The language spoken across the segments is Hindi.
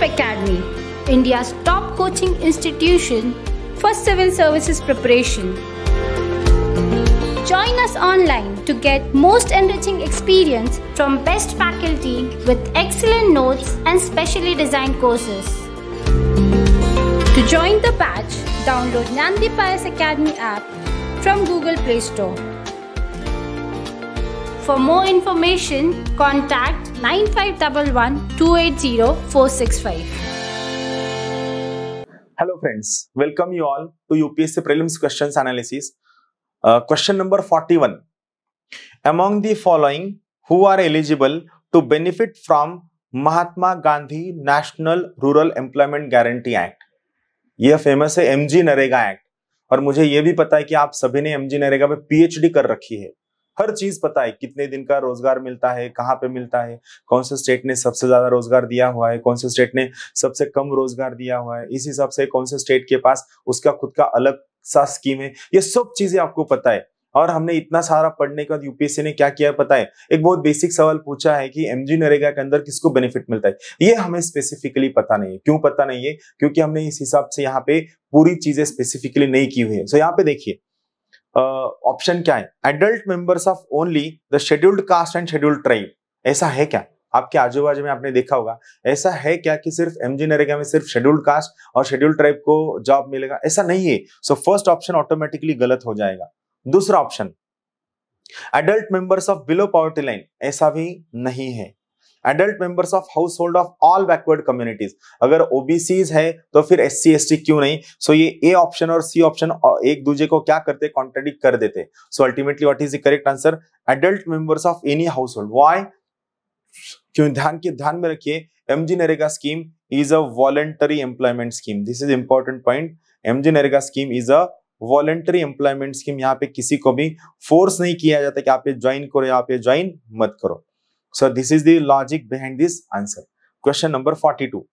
Leap Academy, India's top coaching institution for civil services preparation. Join us online to get most enriching experience from best faculty with excellent notes and specially designed courses. To join the batch, download Nandi Pius Academy app from Google Play Store. For more information, contact 9511 280 465. Hello friends, welcome you all to UPSC Prelims Questions Analysis. Uh, question number 41. Among the following, who are eligible to benefit from Mahatma Gandhi National Rural Employment Guarantee Act? यह फेमस है एमजी नरेगा एक्ट और मुझे यह भी पता है कि आप सभी ने एमजी नरेगा में पीएचडी कर रखी है हर चीज पता है कितने दिन का रोजगार मिलता है कहाँ पे मिलता है कौन से स्टेट ने सबसे ज्यादा रोजगार दिया हुआ है कौन से स्टेट ने सबसे कम रोजगार दिया हुआ है इस हिसाब से कौन से स्टेट के पास उसका खुद का अलग सा स्कीम है ये सब चीजें आपको पता है और हमने इतना सारा पढ़ने के बाद यूपीएससी ने क्या किया है पता है एक बहुत बेसिक सवाल पूछा है कि एमजी नरेगा के अंदर किसको बेनिफिट मिलता है ये हमें स्पेसिफिकली पता नहीं है क्यों पता नहीं है क्योंकि हमने इस हिसाब से यहाँ पे पूरी चीजें स्पेसिफिकली नहीं की हुई है सो यहाँ पे देखिए ऑप्शन क्या है adult members of only the scheduled caste and scheduled tribe ऐसा है क्या आपके आजू बाजू में आपने देखा होगा ऐसा है क्या कि सिर्फ एम जी नरेगा में सिर्फ शेड्यूल्ड कास्ट और शेड्यूल्ड ट्राइब को जॉब मिलेगा ऐसा नहीं है सो फर्स्ट ऑप्शन ऑटोमेटिकली गलत हो जाएगा दूसरा option adult members of below poverty line ऐसा भी नहीं है adult members of household of all backward communities अगर ओबीसीज है तो फिर एस सी क्यों नहीं सो so, ये ए ऑप्शन और सी ऑप्शन एक दूसरे को क्या करते कॉन्ट्रेडिक्ट कर देते so ultimately what is the correct answer adult members of any household why क्यों ध्यान के ध्यान में रखिए M G NREGA scheme is a voluntary employment scheme this is important point M G NREGA scheme is a voluntary employment scheme यहाँ पे किसी को भी फोर्स नहीं किया जाता कि आप ये ज्वाइन करो या आप ये ज्वाइन मत करो So, this is the logic behind this answer. Question number 42.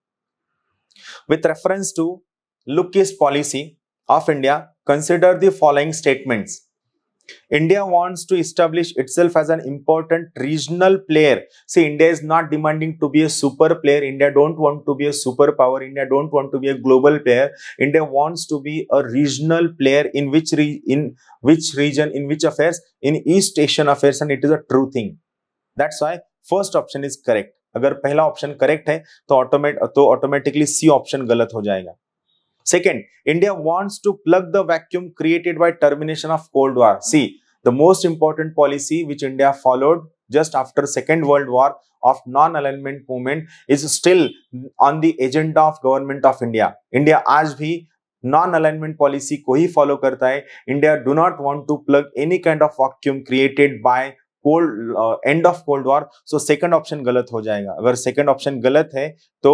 With reference to lookist policy of India, consider the following statements. India wants to establish itself as an important regional player. See, India is not demanding to be a super player. India don't want to be a superpower. India don't want to be a global player. India wants to be a regional player in which in which region, in which affairs, in East Asian affairs, and it is a true thing. That's why first option is correct अगर पहला ऑप्शन करेक्ट है तो ऑटोमेट तो ऑटोमेटिकली सी ऑप्शन गलत हो जाएगा second India wants to plug the vacuum created by termination of cold war see the most important policy which India followed just after second world war of non alignment movement is still on the agenda of government of India India आज भी नॉन अलाइनमेंट पॉलिसी को ही फॉलो करता है India do not want to plug any kind of vacuum created by cold end of cold war so second option गलत हो जाएगा अगर सेकंड ऑप्शन गलत है तो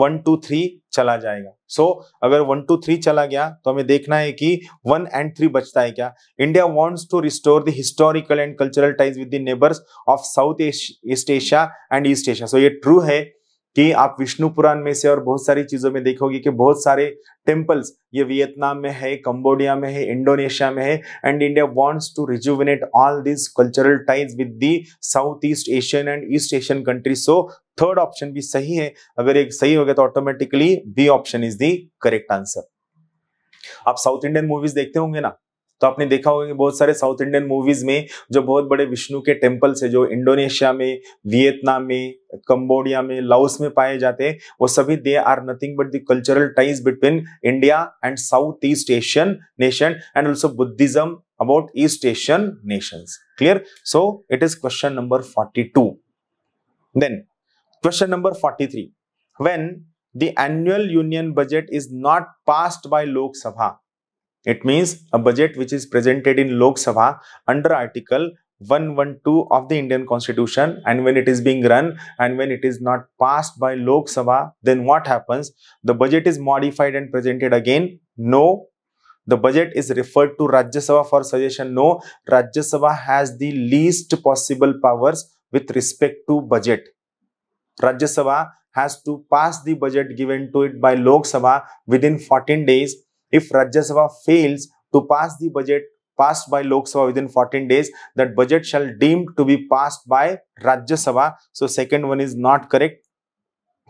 वन टू थ्री चला जाएगा सो so, अगर वन टू थ्री चला गया तो हमें देखना है कि वन एंड थ्री बचता है क्या India wants to restore the historical and cultural ties with the neighbours of South East Asia and East Asia so ये ट्रू है कि आप विष्णु पुराण में से और बहुत सारी चीजों में देखोगे कि बहुत सारे टेम्पल्स ये वियतनाम में है कंबोडिया में है इंडोनेशिया में है and India wants to rejuvenate all this cultural ties with the South East Asian and East Asian country so third option भी सही है अगर एक सही हो गया तो automatically B option is the correct answer आप साउथ इंडियन मूवीज देखते होंगे ना तो आपने देखा होगा कि बहुत सारे साउथ इंडियन मूवीज में जो बहुत बड़े विष्णु के टेम्पल्स है जो इंडोनेशिया में वियतनाम में कंबोडिया में लाओस में पाए जाते हैं वो सभी they are nothing but the cultural ties between India and South East Asian nation and also Buddhism about East Asian nation clear so it is question number 42 then question number 43 when the annual union budget is not passed by lok sabha It means a budget which is presented in Lok Sabha under Article 112 of the Indian Constitution and when it is being run and when it is not passed by Lok Sabha, then what happens? The budget is modified and presented again? No. The budget is referred to Rajya Sabha for suggestion? No. Rajya Sabha has the least possible powers with respect to budget. Rajya Sabha has to pass the budget given to it by Lok Sabha within 14 days if Rajya Sabha fails to pass the budget passed by Lok Sabha within 14 days, that budget shall deemed to be passed by Rajya Sabha. So second one is not correct.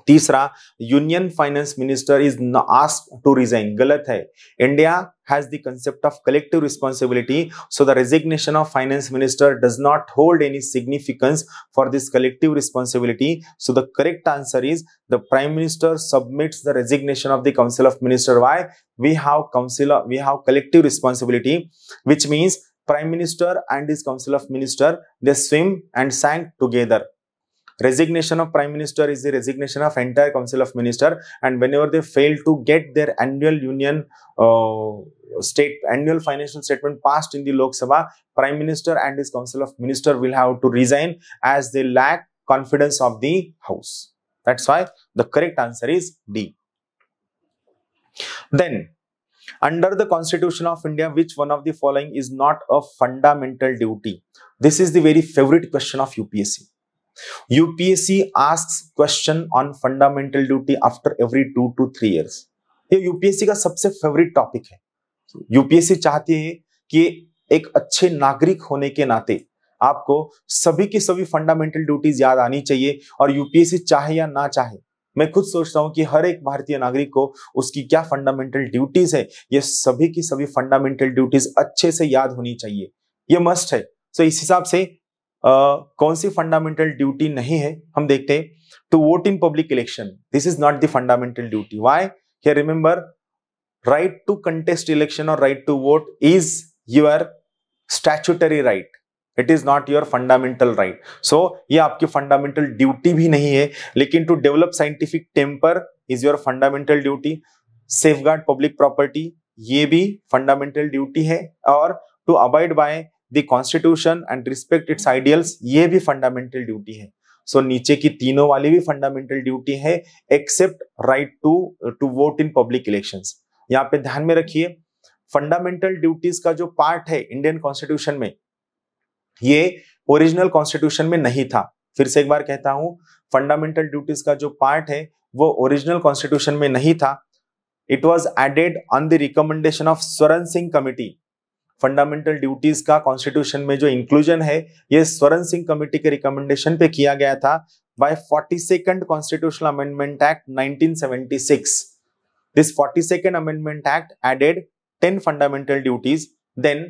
तीसरा union finance minister is ask to resign गलत है India has the concept of collective responsibility so the resignation of finance minister does not hold any significance for this collective responsibility so the correct answer is the prime minister submits the resignation of the council of minister why we have council we have collective responsibility which means prime minister and his council of minister they swim and sank together Resignation of Prime Minister is the resignation of entire Council of Minister and whenever they fail to get their annual union uh, state annual financial statement passed in the Lok Sabha, Prime Minister and his Council of Minister will have to resign as they lack confidence of the House. That's why the correct answer is D. Then, under the Constitution of India, which one of the following is not a fundamental duty? This is the very favorite question of UPSC. UPSC ask question on fundamental duty after every two two three years ये यूपीएससी का सबसे फेवरेट टॉपिक है यूपीएससी चाहती है कि एक अच्छे नागरिक होने के नाते आपको सभी की सभी फंडामेंटल ड्यूटीज याद आनी चाहिए और यूपीएससी चाहे या ना चाहे मैं खुद सोचता हूं कि हर एक भारतीय नागरिक को उसकी क्या फंडामेंटल ड्यूटीज है ये सभी की सभी फंडामेंटल ड्यूटीज अच्छे से याद होनी चाहिए ये मस्ट है सो so, इस हिसाब से कौन सी फंडामेंटल ड्यूटी नहीं है हम देखते हैं to vote in public election this is not the fundamental duty why here remember right to contest election और right to vote is your statutory right it is not your fundamental right so ये आपकी फंडामेंटल ड्यूटी भी नहीं है लेकिन to develop scientific temper is your fundamental duty safeguard public property ये भी फंडामेंटल ड्यूटी है और to avoid by the constitution and respect it's ideals ये भी फंडामेंटल ड्यूटी है सो so, नीचे की तीनों वाली भी फंडामेंटल ड्यूटी है except right to to vote in public election यहाँ पे ध्यान में रखिए फंडामेंटल ड्यूटीज का जो पार्ट है इंडियन कॉन्स्टिट्यूशन में ये ओरिजिनल कॉन्स्टिट्यूशन में नहीं था फिर से एक बार कहता हूं फंडामेंटल ड्यूटीज का जो पार्ट है वो ओरिजिनल कॉन्स्टिट्यूशन में नहीं था it was added on the recommendation of Swaran Singh committee fundamental duties का कॉन्स्टिट्यूशन में जो इंक्लूजन है ये स्वरण सिंह कमेटी के रिकमेंडेशन पे किया गया था by forty second constitutional amendment act nineteen this forty second amendment act added ten fundamental duties then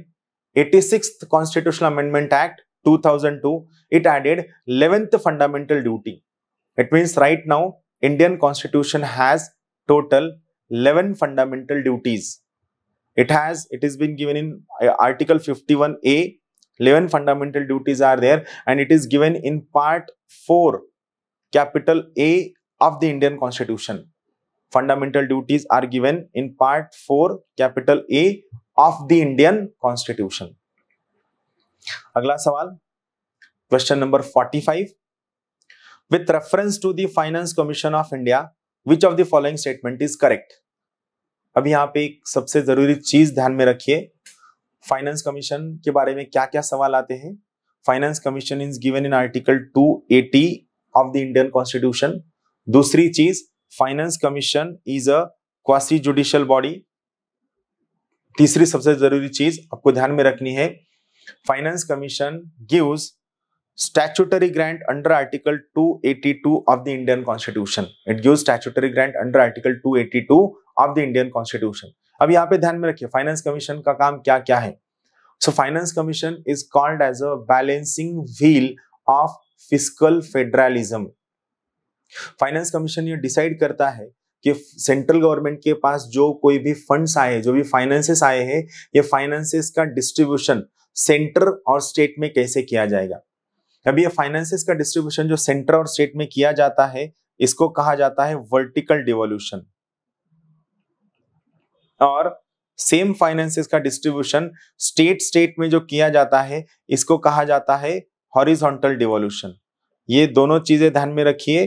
eighty six constitutional amendment act 2002 it added 11th fundamental duty it means right now indian constitution has total 11 fundamental duties It has, it has been given in uh, Article 51A, 11 fundamental duties are there and it is given in part 4, capital A of the Indian Constitution. Fundamental duties are given in part 4, capital A of the Indian Constitution. अगला सवाल question number 45 with reference to the finance commission of india which of the following statement is correct अब यहाँ पे एक सबसे जरूरी चीज ध्यान में रखिए फाइनेंस कमीशन के बारे में क्या क्या सवाल आते हैं finance commission is given in article 280 of the Indian constitution दूसरी चीज finance commission is a quasi judicial body तीसरी सबसे जरूरी चीज आपको ध्यान में रखनी है finance commission gives statutory grant under article 282 of the Indian constitution it give statutory grant under article 282 of the Indian constitution अब यहाँ पे ध्यान में रखिए फाइनेंस कमीशन का काम क्या क्या है so finance commission is called as a balancing wheel of physical federalism finance commission ये डिसाइड करता है कि सेंट्रल गवर्नमेंट के पास जो कोई भी फंड्स आए जो भी फाइनेंसेस आए हैं ये फाइनेंसेस का डिस्ट्रीब्यूशन सेंटर और स्टेट में कैसे किया जाएगा अब ये फाइनेंसेस का डिस्ट्रीब्यूशन जो सेंटर और स्टेट में किया जाता है इसको कहा जाता है वर्टिकल डिवोल्यूशन और सेम फाइनेंसेस का डिस्ट्रीब्यूशन स्टेट स्टेट में जो किया जाता है इसको कहा जाता है हॉरिजॉन्टल डिवोल्यूशन ये दोनों चीजें ध्यान में रखिए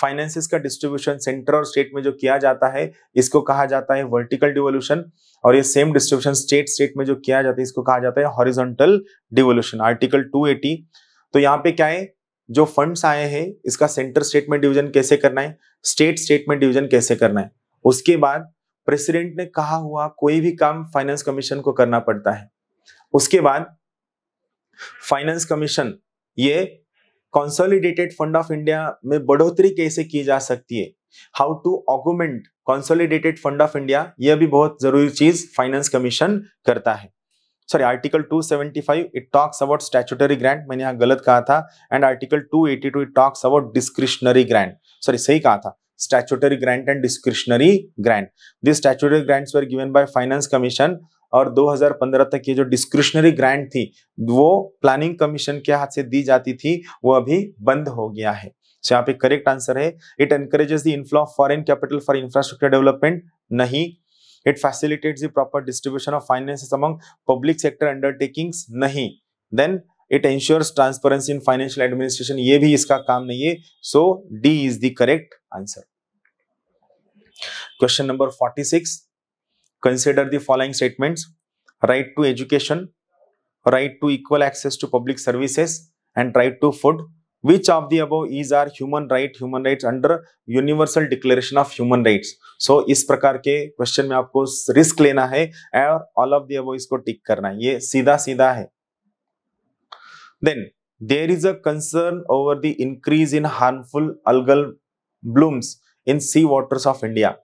फाइनेंसिस का डिस्ट्रीब्यूशन सेंटर और स्टेट में जो किया जाता है इसको कहा जाता है वर्टिकल डिवोल्यूशन और ये सेम डिस्ट्रीब्यूशन स्टेट स्टेट में जो किया जाता है इसको कहा जाता है हॉरिजॉन्टल डिवोल्यूशन आर्टिकल 280 तो यहाँ पे क्या है जो फंड्स आए हैं इसका सेंटर स्टेट में डिविजन कैसे करना है स्टेट स्टेट में डिविजन कैसे करना है उसके बाद प्रेसिडेंट ने कहा हुआ कोई भी काम फाइनेंस कमीशन को करना पड़ता है उसके बाद फाइनेंस कमीशन ये कॉन्सोलिडेटेड फंड ऑफ इंडिया में बढ़ोतरी कैसे की जा सकती है how to augment consolidated fund of India यह भी बहुत जरूरी चीज फाइनेंस कमीशन करता है sorry article 275 it talks about statutory grant मैंने यहाँ गलत कहा था and article 282 it talks about discretionary grant sorry सही कहा था statutory grant and discretionary grant these statutory grants were given by finance commission और 2015 तक ये जो डिस्क्रिप्शनरी ग्रांट थी वो प्लानिंग कमीशन के हाथ से दी जाती थी वो अभी बंद हो गया है तो यहाँ पे करेक्ट आंसर है it encourages the inflow of foreign capital for infrastructure development नहीं it facilitates the proper distribution of finances among public sector undertakings नहीं then it ensures transparency in financial administration ये भी इसका काम नहीं है so D is the correct answer question number 46 six consider the following statements right to education right to equal access to public services and right to food which of the above is are human right human right under universal declaration of human right so इस प्रकार के क्वेश्चन में आपको रिस्क लेना है और ऑल ऑफ दी अब इसको टिक करना है ये सीधा सीधा है then there is a concern over the increase in harmful algal blooms in sea waters of India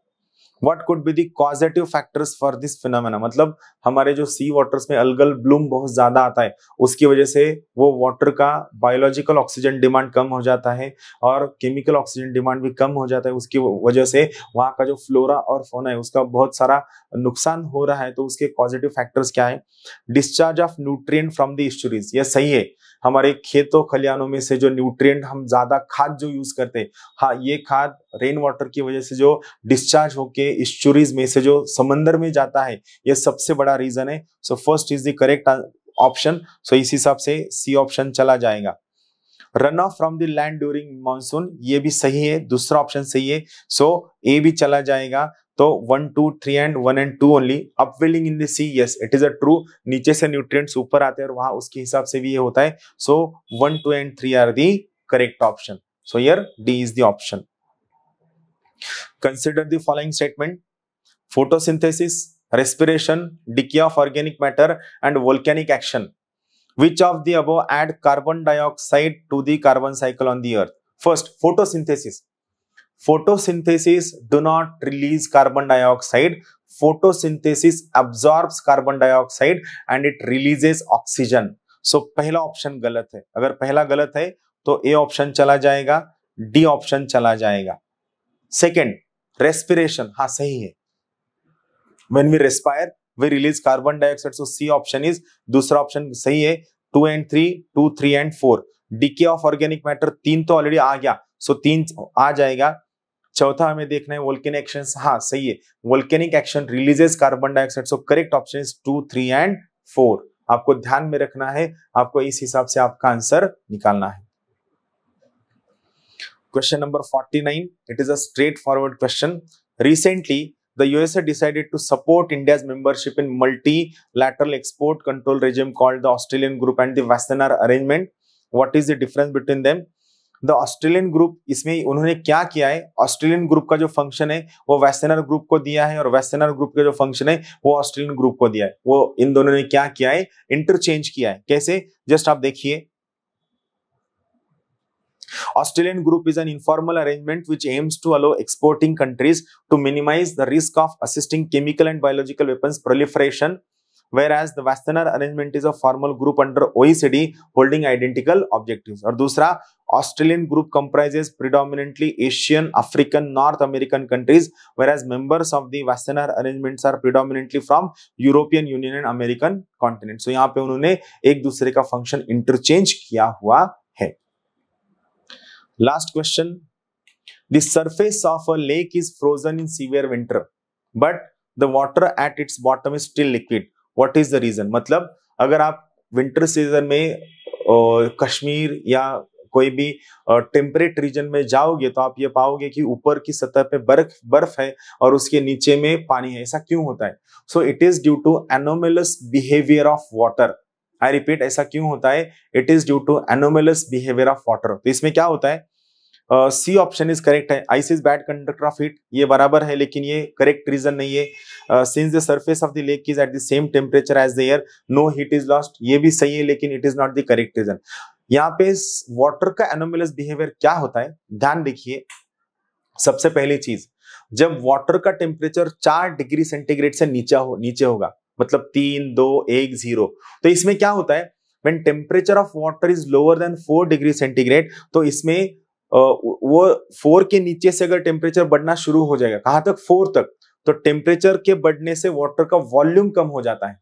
what could be positive factors for this phenomena मतलब हमारे जो सी वाटर्स में अलगल ब्लूम बहुत ज्यादा आता है उसकी वजह से वो वाटर का बायोलॉजिकल ऑक्सीजन डिमांड कम हो जाता है और केमिकल ऑक्सीजन डिमांड भी कम हो जाता है उसकी वजह से वहाँ का जो फ्लोरा और फोना है उसका बहुत सारा नुकसान हो रहा है तो उसके पॉजिटिव फैक्टर्स क्या है discharge of nutrient from the यह सही है हमारे खेतों खलियानों में से जो न्यूट्रिएंट हम ज्यादा खाद जो यूज करते हैं हाँ ये खाद रेन वाटर की वजह से जो डिस्चार्ज होके इस्चुरीज में से जो समंदर में जाता है ये सबसे बड़ा रीजन है so first is the correct option so इस हिसाब से सी ऑप्शन चला जाएगा run off from the land during monsoon ये भी सही है दूसरा ऑप्शन सही है सो ए भी चला जाएगा तो one two three and one and two only upwelling in the sea yes it is a true नीचे से न्यूट्रिएंट्स ऊपर आते हैं और वहां उसके हिसाब से भी ये होता है so one two and three are the correct option so yeah D is the option Consider the following statement. Photosynthesis, respiration, decay of organic matter and volcanic action. Which of the above add carbon dioxide to the carbon cycle on the earth? First, photosynthesis. Photosynthesis do not release carbon dioxide. Photosynthesis absorbs carbon dioxide and it releases oxygen. So so, पहला ऑप्शन गलत है अगर पहला गलत है तो ए ऑप्शन चला जाएगा डी ऑप्शन चला जाएगा सेकेंड रेस्पिरेशन हाँ सही है when we respire we release carbon dioxide so C option is दूसरा ऑप्शन सही है two and three two three and four decay of organic matter तीन तो ऑलरेडी आ गया सो so, तीन आ जाएगा चौथा हमें देखना है वोल्केनिक एक्शन हाँ सही है volcanic action releases carbon dioxide so correct option is two three and four आपको ध्यान में रखना है आपको इस हिसाब से आपका आंसर निकालना है Question number 49. It is a straightforward question. Recently, the USA decided to support India's membership in multilateral export control regime called the Australian Group and the Wassenaar Arrangement. What is the difference between them? The Australian group इसमें उन्होंने क्या किया है australian group का जो function है वो wassenaar group को दिया है और wassenaar group का जो function है वो australian group को दिया है वो इन दोनों ने क्या किया है interchange किया है कैसे just आप देखिए Australian group is an informal arrangement which aims to allow exporting countries to minimize the risk of assisting chemical and biological weapons proliferation whereas the Westerner arrangement is a formal group under OECD holding identical objectives. और dusra Australian group comprises predominantly Asian, African, North American countries, whereas members of the Westerner arrangements are predominantly from European Union and American continent. So यहाँ पे उन्होंने एक दूसरे का function interchange किया हुआ last question the surface of a lake is frozen in severe winter but the water at its bottom is still liquid what is the reason मतलब अगर आप विंटर सीजन में कश्मीर या कोई भी टेम्परेट रीजन में जाओगे तो आप ये पाओगे कि ऊपर की सतह पे बर्फ बर्फ है और उसके नीचे में पानी है ऐसा क्यों होता है so it is due to anomalous behaviour of water I repeat ऐसा क्यों होता है it is due to anomalous behaviour of water तो इसमें क्या होता है सी ऑप्शन इज करेक्ट है ice is bad conductor of heat ये बराबर है लेकिन ये करेक्ट रीजन नहीं है since the surface of the lake is at the same temperature as the air no heat is lost ये भी सही है लेकिन it is not the correct reason यहाँ पे वाटर का एनोमेलस बिहेवियर क्या होता है ध्यान देखिए सबसे पहली चीज जब वाटर का टेम्परेचर चार डिग्री सेंटीग्रेड से नीचे हो नीचे होगा मतलब तीन दो एक जीरो तो इसमें क्या होता है when temperature of water is lower than 4 degree centigrade तो इसमें वो फोर के नीचे से अगर टेम्परेचर बढ़ना शुरू हो जाएगा कहां तक फोर तक तो टेम्परेचर के बढ़ने से वाटर का वॉल्यूम कम हो जाता है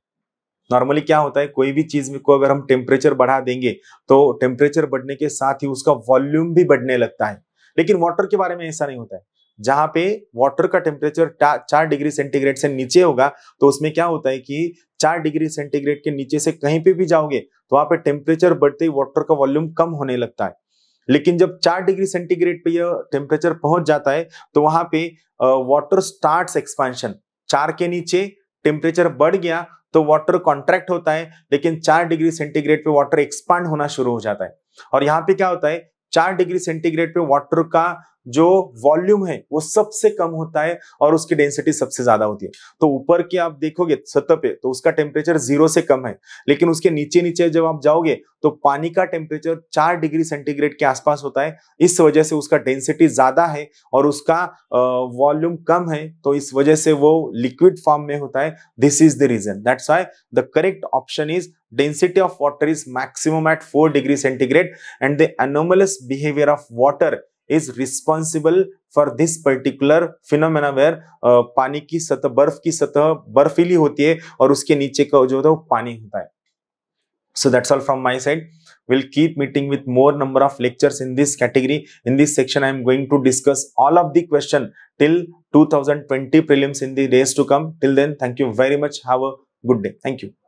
नॉर्मली क्या होता है कोई भी चीज में को अगर हम टेम्परेचर बढ़ा देंगे तो टेम्परेचर बढ़ने के साथ ही उसका वॉल्यूम भी बढ़ने लगता है लेकिन वाटर के बारे में ऐसा नहीं होता है जहां पे वाटर का टेम्परेचर चार डिग्री सेंटीग्रेड से नीचे होगा तो उसमें क्या होता है कि चार डिग्री सेंटीग्रेड के नीचे से कहीं पे भी जाओगे तो वहां पे टेम्परेचर बढ़ते ही वाटर का वॉल्यूम कम होने लगता है लेकिन जब चार डिग्री सेंटीग्रेड पे यह टेम्परेचर पहुंच जाता है तो वहां पे वाटर स्टार्ट एक्सपांशन चार के नीचे टेम्परेचर बढ़ गया तो वाटर कॉन्ट्रैक्ट होता है लेकिन चार डिग्री सेंटीग्रेड पे वाटर एक्सपांड होना शुरू हो जाता है और यहाँ पे क्या होता है चार डिग्री सेंटीग्रेड पे वाटर का जो वॉल्यूम है वो सबसे कम होता है और उसकी डेंसिटी सबसे ज्यादा होती है तो ऊपर की आप देखोगे सतह पे तो उसका टेम्परेचर जीरो से कम है लेकिन उसके नीचे नीचे जब आप जाओगे तो पानी का टेम्परेचर चार डिग्री सेंटीग्रेड के आसपास होता है इस वजह से उसका डेंसिटी ज्यादा है और उसका वॉल्यूम कम है तो इस वजह से वो लिक्विड फॉर्म में होता है this is the reason that's why the correct option is density of water is maximum at four degree centigrade and the anomalous behaviour of water is responsible for this particular phenomena where पानी की सतह बर्फ की सतह बर्फीली होती है और उसके नीचे का जो होता है वो पानी होता है so that's all from my side will keep meeting with more number of lecture in this category in this section I am going to discuss all of the question till twenty prelims in the days to come till then thank you very much have a good day thank you